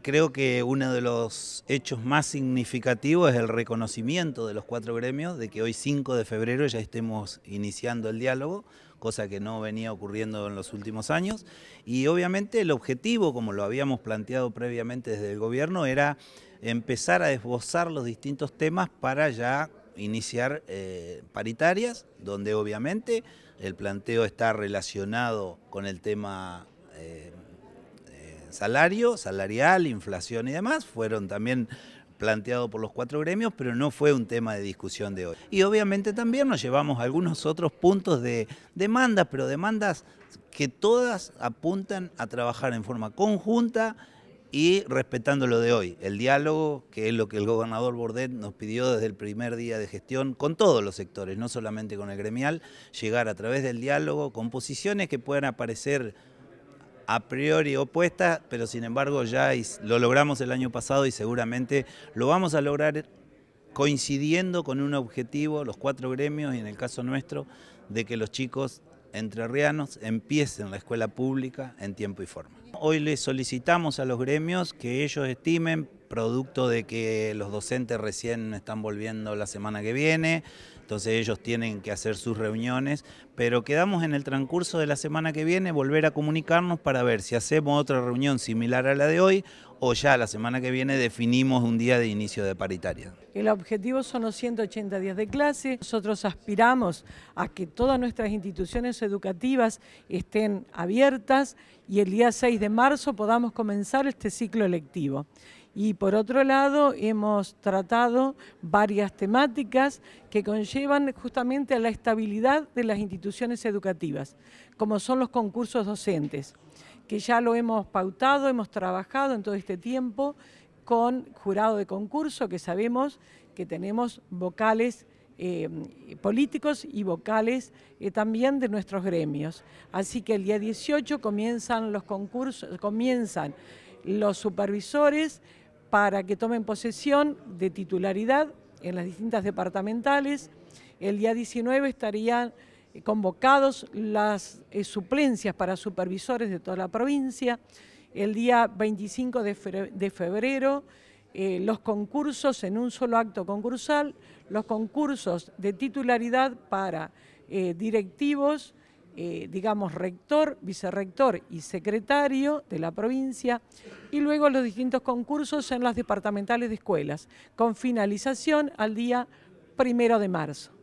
Creo que uno de los hechos más significativos es el reconocimiento de los cuatro gremios de que hoy 5 de febrero ya estemos iniciando el diálogo, cosa que no venía ocurriendo en los últimos años. Y obviamente el objetivo, como lo habíamos planteado previamente desde el gobierno, era empezar a esbozar los distintos temas para ya iniciar eh, paritarias, donde obviamente el planteo está relacionado con el tema... Eh, salario, salarial, inflación y demás, fueron también planteados por los cuatro gremios, pero no fue un tema de discusión de hoy. Y obviamente también nos llevamos algunos otros puntos de demandas, pero demandas que todas apuntan a trabajar en forma conjunta y respetando lo de hoy, el diálogo, que es lo que el gobernador Bordet nos pidió desde el primer día de gestión, con todos los sectores, no solamente con el gremial, llegar a través del diálogo, con posiciones que puedan aparecer a priori opuesta, pero sin embargo ya lo logramos el año pasado y seguramente lo vamos a lograr coincidiendo con un objetivo, los cuatro gremios y en el caso nuestro, de que los chicos entrerrianos empiecen la escuela pública en tiempo y forma. Hoy les solicitamos a los gremios que ellos estimen producto de que los docentes recién están volviendo la semana que viene, entonces ellos tienen que hacer sus reuniones, pero quedamos en el transcurso de la semana que viene volver a comunicarnos para ver si hacemos otra reunión similar a la de hoy o ya la semana que viene definimos un día de inicio de paritaria. El objetivo son los 180 días de clase. Nosotros aspiramos a que todas nuestras instituciones educativas estén abiertas y el día 6 de marzo podamos comenzar este ciclo electivo. Y por otro lado, hemos tratado varias temáticas que conllevan justamente a la estabilidad de las instituciones educativas, como son los concursos docentes que ya lo hemos pautado, hemos trabajado en todo este tiempo con jurado de concurso, que sabemos que tenemos vocales eh, políticos y vocales eh, también de nuestros gremios. Así que el día 18 comienzan los concursos, comienzan los supervisores para que tomen posesión de titularidad en las distintas departamentales. El día 19 estarían convocados las eh, suplencias para supervisores de toda la provincia. El día 25 de febrero, eh, los concursos en un solo acto concursal, los concursos de titularidad para eh, directivos, digamos rector, vicerrector y secretario de la provincia, y luego los distintos concursos en las departamentales de escuelas, con finalización al día primero de marzo.